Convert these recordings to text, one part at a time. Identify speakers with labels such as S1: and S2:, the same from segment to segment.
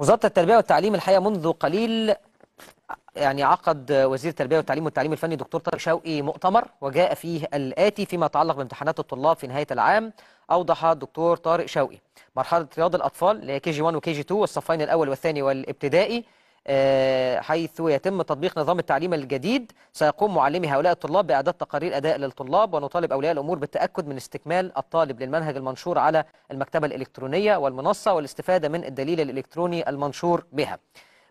S1: وزارة التربية والتعليم الحقيقة منذ قليل يعني عقد وزير التربية والتعليم والتعليم الفني دكتور طارق شوقي مؤتمر وجاء فيه الآتي فيما يتعلق بامتحانات الطلاب في نهاية العام أوضح الدكتور طارق شوقي مرحلة رياض الأطفال اللي هي كي جي 1 وكي جي 2 والصفين الأول والثاني والابتدائي آه، حيث يتم تطبيق نظام التعليم الجديد سيقوم معلمي هؤلاء الطلاب بإعداد تقارير أداء للطلاب ونطالب أولياء الأمور بالتأكد من استكمال الطالب للمنهج المنشور على المكتبة الإلكترونية والمنصة والاستفادة من الدليل الإلكتروني المنشور بها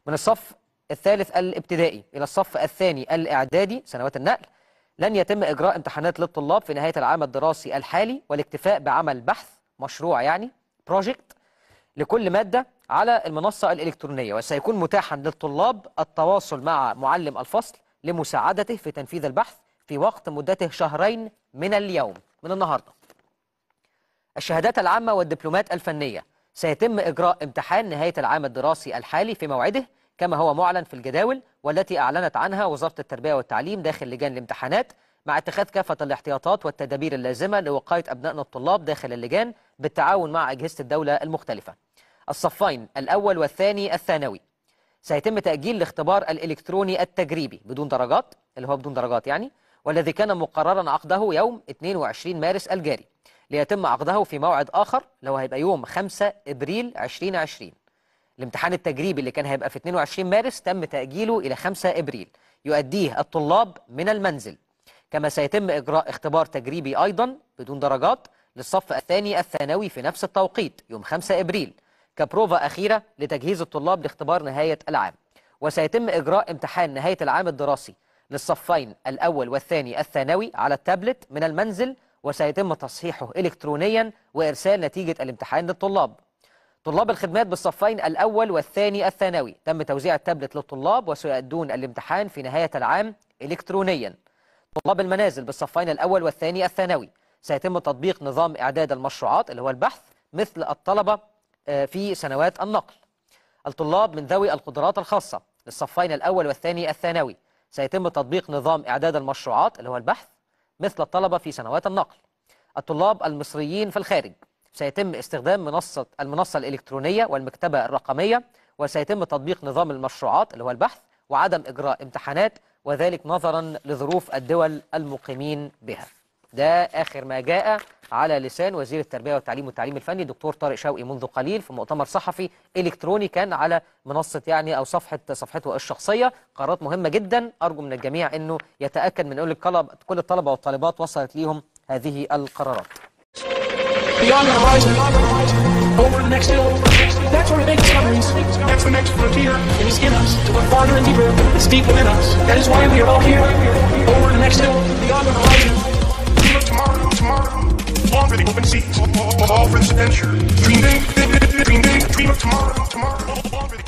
S1: من الصف الثالث الابتدائي إلى الصف الثاني الإعدادي سنوات النقل لن يتم إجراء امتحانات للطلاب في نهاية العام الدراسي الحالي والاكتفاء بعمل بحث مشروع يعني بروجكت لكل مادة على المنصة الإلكترونية وسيكون متاحا للطلاب التواصل مع معلم الفصل لمساعدته في تنفيذ البحث في وقت مدته شهرين من اليوم من النهاردة الشهادات العامة والدبلومات الفنية سيتم إجراء امتحان نهاية العام الدراسي الحالي في موعده كما هو معلن في الجداول والتي أعلنت عنها وزارة التربية والتعليم داخل لجان الامتحانات مع اتخاذ كافة الاحتياطات والتدابير اللازمة لوقاية أبنائنا الطلاب داخل اللجان بالتعاون مع أجهزة الدولة المختلفة الصفين الأول والثاني الثانوي سيتم تأجيل الاختبار الإلكتروني التجريبي بدون درجات اللي هو بدون درجات يعني والذي كان مقررا عقده يوم 22 مارس الجاري ليتم عقده في موعد آخر اللي هو هيبقى يوم 5 إبريل 2020 الامتحان التجريبي اللي كان هيبقى في 22 مارس تم تأجيله إلى 5 إبريل يؤديه الطلاب من المنزل كما سيتم إجراء اختبار تجريبي أيضا بدون درجات للصف الثاني الثانوي في نفس التوقيت يوم 5 إبريل كبروفا أخيرة لتجهيز الطلاب لاختبار نهاية العام وسيتم إجراء امتحان نهاية العام الدراسي للصفين الأول والثاني الثانوي على التابلت من المنزل وسيتم تصحيحه إلكترونيا وإرسال نتيجة الامتحان للطلاب طلاب الخدمات بالصفين الأول والثاني الثانوي تم توزيع التابلت للطلاب وسيؤدون الامتحان في نهاية العام إلكترونيا طلاب المنازل بالصفين الأول والثاني الثانوي سيتم تطبيق نظام إعداد المشروعات اللي هو البحث مثل الطلبة آه، في سنوات النقل الطلاب من ذوي القدرات الخاصة للصفين الأول والثاني الثانوي سيتم تطبيق نظام إعداد المشروعات اللي هو البحث مثل الطلبة في سنوات النقل الطلاب المصريين في الخارج سيتم استخدام منصة المنصة الإلكترونية والمكتبة الرقمية وسيتم تطبيق نظام المشروعات اللي هو البحث وعدم إجراء امتحانات وذلك نظرا لظروف الدول المقيمين بها ده آخر ما جاء على لسان وزير التربية والتعليم والتعليم الفني دكتور طارق شوقي منذ قليل في مؤتمر صحفي إلكتروني كان على منصة يعني أو صفحة صفحته الشخصية قرارات مهمة جدا أرجو من الجميع أنه يتأكد من أن كل الطلبة والطالبات وصلت ليهم هذه القرارات over the next hill. That's where we make discoveries. That's the next frontier. It is in us to look farther and deeper. It's deep within us. That is why we are all here. Over the next hill, beyond the horizon. dream of tomorrow, tomorrow. Long for the open sea, all, all, for this adventure. Dream big,
S2: dream big, dream of tomorrow,
S1: tomorrow.